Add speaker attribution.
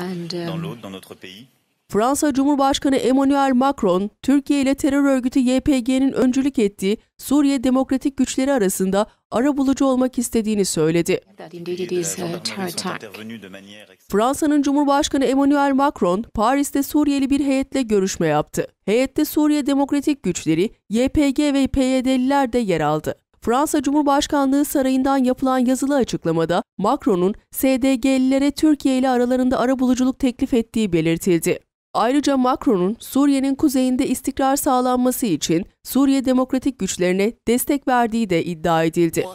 Speaker 1: Um,
Speaker 2: Fransa Cumhurbaşkanı Emmanuel Macron, Türkiye ile terör örgütü YPG'nin öncülük ettiği Suriye Demokratik Güçleri arasında ara bulucu olmak istediğini söyledi. Fransa'nın Cumhurbaşkanı Emmanuel Macron, Paris'te Suriyeli bir heyetle görüşme yaptı. Heyette Suriye Demokratik Güçleri, YPG ve PYD'liler de yer aldı. Fransa Cumhurbaşkanlığı Sarayı'ndan yapılan yazılı açıklamada Macron'un SDG'lilere Türkiye ile aralarında arabuluculuk teklif ettiği belirtildi. Ayrıca Macron'un Suriye'nin kuzeyinde istikrar sağlanması için Suriye demokratik güçlerine destek verdiği de iddia edildi.